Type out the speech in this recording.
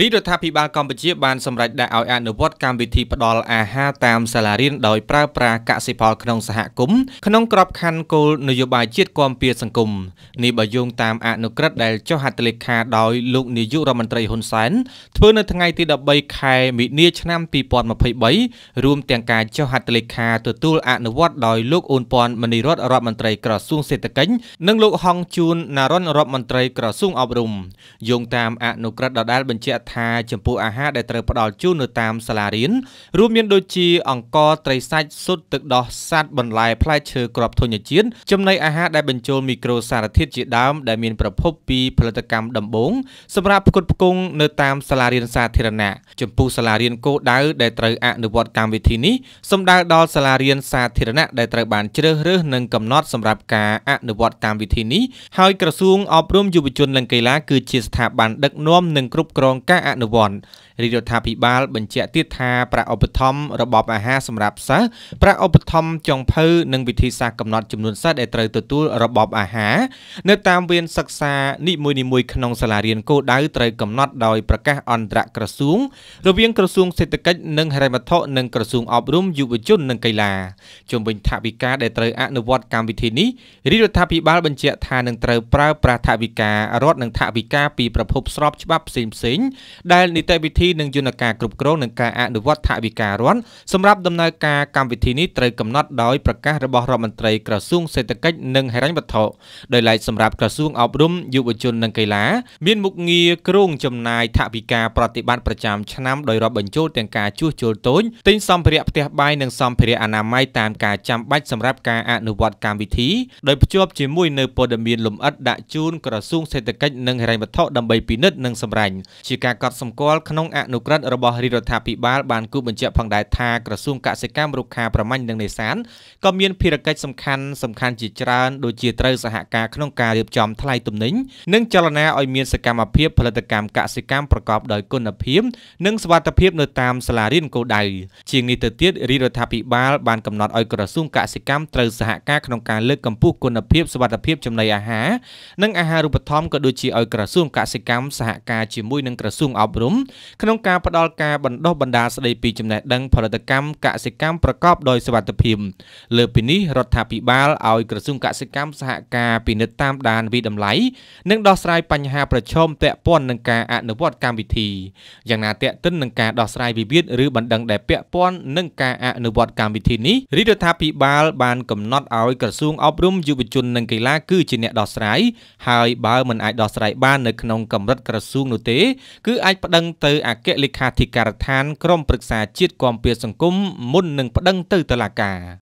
រាជរដ្ឋាភិបាលកម្ពុជាបានសម្រេចដាក់ឲ្យអនុវត្តកម្មវិធីផ្ដល់អាហារតាមសាលារៀនដោយប្រើប្រាស់កសិផលក្នុងសហគមន៍ក្នុងក្របខ័ណ្ឌគោលនយោបាយជាតិគាំពៀសង្គមនេះបើយោងតាមអនុក្រឹត្យដែលចុះហត្ថលេខាដោយលោកនាយករដ្ឋមន្ត្រីហ៊ុនសែនធ្វើនៅថ្ងៃទី13ខែមិនិលឆ្នាំ2023រួមទាំងការចុះហត្ថលេខាទទួលអនុវត្តដោយលោកអូនពាន់មនីរតរដ្ឋមន្ត្រីក្រសួងសេដ្ឋកិច្ចនិងលោកហងជួនណារ៉ុនរដ្ឋមន្ត្រីក្រសួងអប់រំយោងតាមអនុក្រឹត្យដដែលបញ្ជាក់ក់ថាចំពោះអាហារដែលត្រូវផ្ដល់ជូននៅតាមសាលារៀនរួមមានដូចជាអង្ករត្រីសាច់ស៊ុតទឹកដោះសត្វបន្លែផ្លែឈើក្របធញ្ញជាតិចំណីអាហារដែលបញ្ចូលមីក្រូសារធាតុជាដើមដែលមានប្រភពពីផលិតកម្មដំបូងសម្រាប់ផ្គត់ផ្គង់នៅតាមសាលារៀនសាធារណៈចំពោះសាលារៀនគោលដៅដែលត្រូវអនុវត្តតាមវិធីនេះសំដៅដល់សាលារៀនសាធារណៈដែលត្រូវបានជ្រើសរើសនិងកំណត់សម្រាប់ការអនុវត្តតាមវិធីនេះហើយក្រសួងអប់រំយុវជននិងកីឡាគឺជាស្ថាប័នដឹកនាំនិងគ្រប់គ្រងការអនុវត្តរាជរដ្ឋាភិបាល បញ្ជាក់ទៀតថាប្រាក់ឧបត្ថម្ភរបបអាហារសម្រាប់សិស្សប្រាក់ឧបត្ថម្ភចុងភៅនិងវិធីសាស្ត្រកំណត់ចំនួនសិស្សដែលត្រូវទទួលរបបអាហារនៅតាមវេនសិក្សានីមួយៗក្នុងសាលារៀនគោលដៅត្រូវកំណត់ដោយប្រកាសអន្តរក្រសួងរវាងក្រសួង សេដ្ឋកិច្ចនិងហិរញ្ញវត្ថុនិងក្រសួងអប់រំយុវជននិងកីឡាជំវិញថវិកាដែលត្រូវអនុវត្តកម្មវិធីនេះរាជរដ្ឋាភិបាលបញ្ជាក់ថានឹងត្រូវប្រើប្រាស់ថវិការដ្ឋនិងថវិកាពីប្រភពស្របច្បាប់ផ្សេងៗដែលនីតិវិធីនិងយន្តការគ្រប់គ្រងនិងការអនុវត្តថវិការដ្ឋសម្រាប់ដំណើរការកម្មវិធីនេះត្រូវកំណត់ដោយប្រកាសរបស់រដ្ឋមន្ត្រីក្រសួងសេដ្ឋកិច្ចនិងហិរញ្ញវត្ថុដោយឡែកសម្រាប់ក្រសួងអប់រំយុវជននិងកីឡា មានមុខងារគ្រងចំណាយថវិកាប្រតិបត្តិប្រចាំឆ្នាំដោយរាប់បញ្ចូលទាំងការជួសជុលតូចទិញសម្ភារៈផ្ទះបាយនិងសម្ភារៈអនាម័យតាមការចាំបាច់សម្រាប់ការអនុវត្តកម្មវិធីដោយភ្ជាប់ជាមួយនៅព័ត៌មានលម្អិតដាក់ជូនក្រសួងសេដ្ឋកិច្ចនិងហិរញ្ញវត្ថុដើម្បីពិនិត្យនិងសម្រេចជាការកត់សម្គាល់ក្នុងអនុក្រឹត្យរបស់រាជរដ្ឋាភិបាល បានគូបញ្ជាក់ផងដែរថាក្រសួងកសិកម្មរុក្ខាប្រមាញ់និងនេសាទក៏មានភារកិច្ចសំខាន់សំខាន់ជាច្រើនដូចជាត្រូវសហការក្នុងការរៀបចំថ្លៃទំនិញនិងចលនាឲ្យមានសកម្មភាពផលិតកម្មកសិកម្មប្រកបដោយគុណភាពនិងសុវត្ថិភាពនៅតាមសាលារៀនគោលដៅជាងនេះទៅទៀតរាជរដ្ឋាភិបាលបានកំណត់ឲ្យក្រសួងកសិកម្មត្រូវសហការក្នុងការលើកកម្ពស់គុណភាពសុវត្ថិភាពចំណីអាហារនិងអាហារូបត្ថម្ភក៏ដូចជាឲ្យក្រសួងកសិកម្មសហការជាមួយនឹងក្រសួងអប់រំក្នុងការផ្តល់ការបណ្តុះបណ្តាលស្តីពីចំណេះដឹងផលិតកម្មកសិកម្មប្រកបដោយសុវត្ថិភាពលើពីនេះរដ្ឋាភិបាលឲ្យក្រសួងកសិកម្មសហការពិនិត្យតាមដានវិតម្លៃនិងដោះស្រាយបញ្ហាប្រឈមពាក់ព័ន្ធនឹងការអនុវត្តកម្មវិធីយ៉ាងណាទាក់ទិននឹងការដោះស្រាយវិវាទឬបណ្ដឹងដែលពាក់ព័ន្ធនឹងការអនុវត្តកម្មវិធីនេះរដ្ឋាភិបាលបានកំណត់ឲ្យក្រសួងអប់រំយុវជននិងកីឡាគឺជាអ្នកដោះស្រាយហើយបើមិនអាចដោះស្រាយបាននៅក្នុងកម្រិតក្រសួងនោះទេគឺអាចប្តឹងទៅអគ្គលេខាធិការដ្ឋានក្រមប្រឹក្សាជាតិគាំពារសង្គមមុននឹងប្តឹងទៅតុលាការ។